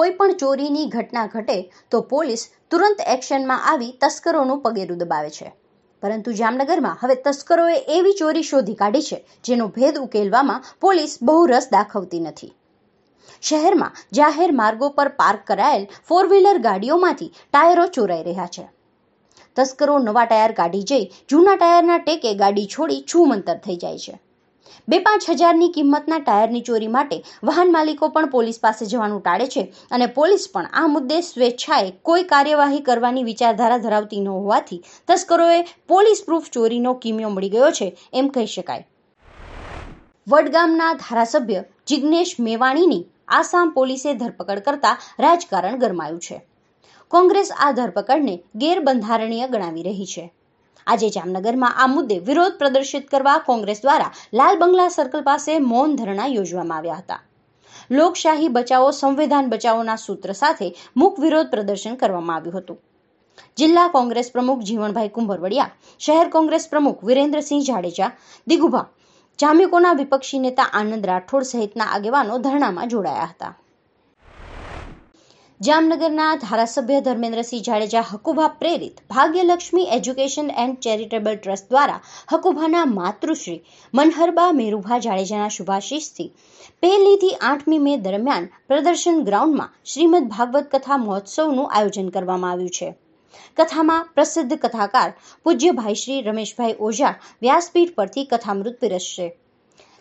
કોઈ પણ ચોરીની ઘટના ઘટે તો પોલીસ તુરંત એક્શનમાં આવી તસ્કરોનું પગેરું દબાવે છે પરંતુ જામનગરમાં હવે તસ્કરોએ એવી ચોરી શોધી કાઢી છે જેનો ભેદ ઉકેલવામાં પોલીસ બહુ રસ દાખવતી નથી શહેરમાં જાહેર માર્ગો પર પાર્ક કરાયેલ ફોર વ્હીલર ગાડીઓમાંથી ટાયરો ચોરાઈ રહ્યા છે તસ્કરો નવા ટાયર કાઢી જઈ જૂના ટાયરના ટેકે ગાડી છોડી છૂમંતર થઈ જાય છે બે પાંચ હજારની કિંમતના ટાયરની ચોરી માટે વાહન માલિકો પણ પોલીસ પાસે જવાનું ટાળે છે અને પોલીસ પણ આ મુદ્દે સ્વેચ્છાએ કોઈ કાર્યવાહી કરવાની વિચારધારા ધરાવતી ન હોવાથી તસ્કરોએ પોલીસ પ્રૂફ ચોરીનો કિમિયો મળી ગયો છે એમ કહી શકાય વડગામના ધારાસભ્ય જિજ્ઞેશ મેવાણીની આસામ પોલીસે ધરપકડ કરતા રાજકારણ ગરમાયું છે કોંગ્રેસ આ ધરપકડને ગેરબંધારણીય ગણાવી રહી છે આજે જામનગરમાં આ મુદ્દે વિરોધ પ્રદર્શિત કરવા કોંગ્રેસ દ્વારા લાલ બંગલા સર્કલ પાસે મૌન ધરણા યોજવામાં આવ્યા હતા લોકશાહી બચાવો સંવિધાન બચાવોના સૂત્ર સાથે મૂક વિરોધ પ્રદર્શન કરવામાં આવ્યું હતું જિલ્લા કોંગ્રેસ પ્રમુખ જીવણભાઈ કુંભરવડિયા શહેર કોંગ્રેસ પ્રમુખ વિરેન્દ્રસિંહ જાડેજા દિગુભા જામ્યુકોના વિપક્ષી નેતા આનંદ રાઠોડ સહિતના આગેવાનો ધરણામાં જોડાયા હતા જામનગરના ધારાસભ્ય ધર્મેન્દ્રસિંહ જાડેજા હકુભા પ્રેરિત Bhagyalakshmi education and charitable trust દ્વારા હકુભાના માતૃશ્રી મનહરબા મેરુભા જાડેજાના શુભાશીષથી પહેલીથી આઠમી મે દરમિયાન પ્રદર્શન ગ્રાઉન્ડમાં શ્રીમદ ભાગવત કથા મહોત્સવનું આયોજન કરવામાં આવ્યું છે કથામાં પ્રસિદ્ધ કથાકાર પૂજ્યભાઈ શ્રી રમેશભાઈ ઓઝા વ્યાસપીઠ પરથી કથામૃત પીરસશે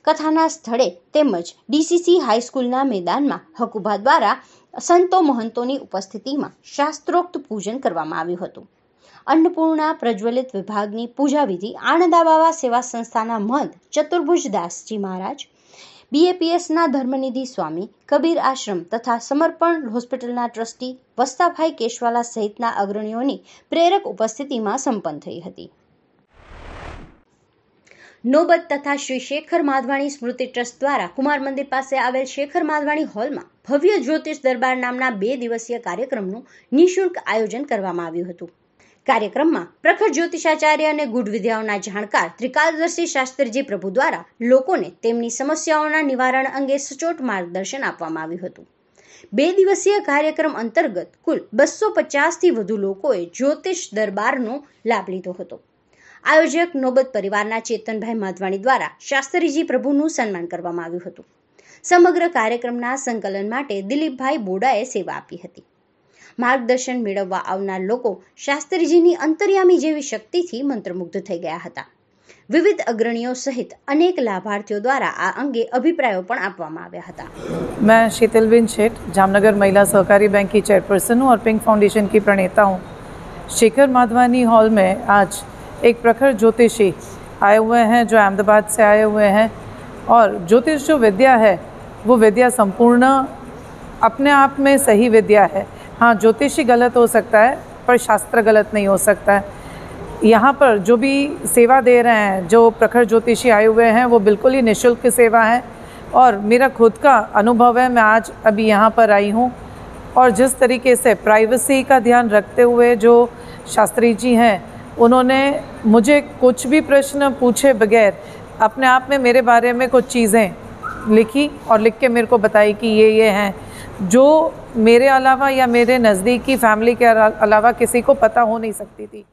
કથાના સ્થળે તેમજ ડીસીસી હાઈસ્કૂલના મેદાનમાં હકુભા દ્વારા સંતો મહંતોની ઉપસ્થિતિમાં શાસ્ત્રોક્ત પૂજન કરવામાં આવ્યું હતું અન્નપૂર્ણા પ્રજ્વલિત વિભાગની પૂજાવિધિ આણંદા બાવા સેવા સંસ્થાના મહંત ચતુર્ભુજ દાસજી મહારાજ બીએપીએસના ધર્મનિધિ સ્વામી કબીર આશ્રમ તથા સમર્પણ હોસ્પિટલના ટ્રસ્ટી વસ્તાભાઈ કેશવાલા સહિતના અગ્રણીઓની પ્રેરક ઉપસ્થિતિમાં સંપન્ન થઈ હતી નોબત તથા શ્રી શેખર માધવાણી સ્મૃતિ ટ્રસ્ટ દ્વારા કુમાર મંદિર પાસે આવેલ શેખર માધવાણી હોલમાં ભવ્ય જ્યોતિષ દરબાર નામના બે દિવસીય કાર્યક્રમનું નિઃશુલ્ક આયોજન કરવામાં આવ્યું હતું કાર્યક્રમમાં પ્રખર જ્યોતિષાચાર્ય અને ગુઢ વિદ્યાઓના જાણકાર ત્રિકાલદર્શી શાસ્ત્રીજી પ્રભુ દ્વારા લોકોને તેમની સમસ્યાઓના નિવારણ અંગે સચોટ માર્ગદર્શન આપવામાં આવ્યું હતું બે દિવસીય કાર્યક્રમ અંતર્ગત કુલ બસો પચાસથી વધુ લોકોએ જ્યોતિષ દરબારનો લાભ લીધો હતો આયોજક નોબત પરિવારના ચેતનભાઈ માધવાણી દ્વારા શાસ્ત્રીજી પ્રભુનું સન્માન કરવામાં આવ્યું હતું સમગ્ર કાર્યક્રમના સંકલન માટે દિલીપભાઈ બોડાએ સેવા આપી હતી માર્ગદર્શન મેળવવા આવનાર લોકો શાસ્ત્રીજીની અંતર્યામી જેવી શક્તિથી મંત્રમુગ્ધ થઈ ગયા હતા વિવિધ અગ્રણીઓ સહિત અનેક લાભાર્થીઓ દ્વારા આ અંગે અભિપ્રાયો પણ આપવામાં આવ્યા હતા મેં શીતલબેન શેઠ જામનગર મહિલા સહકારી बैंक की चेयरपर्सन हूँ और पिंक फाउंडेशन की प्रणेता हूँ शेखर माधवानी हॉल एक प्रखर ज्योतिषी आए हुए हैं जो अहमदाबाद से आए हुए हैं और ज्योतिष जो विद्या है वो विद्या संपूर्ण अपने आप में सही विद्या है हाँ ज्योतिषी गलत हो सकता है पर शास्त्र गलत नहीं हो सकता है यहाँ पर जो भी सेवा दे रहे हैं जो प्रखर ज्योतिषी आए हुए हैं वो बिल्कुल ही निःशुल्क सेवा है और मेरा खुद का अनुभव है मैं आज अभी यहाँ पर आई हूँ और जिस तरीके से प्राइवेसी का ध्यान रखते हुए जो शास्त्री जी हैं उन्होंने मुझे कुछ भी प्रश्न पूछे बगैर अपने आप में मेरे बारे में कुछ चीज़ें लिखी और लिख के मेरे को बताई कि ये ये हैं जो मेरे अलावा या मेरे नज़दीकी फैमिली के अलावा किसी को पता हो नहीं सकती थी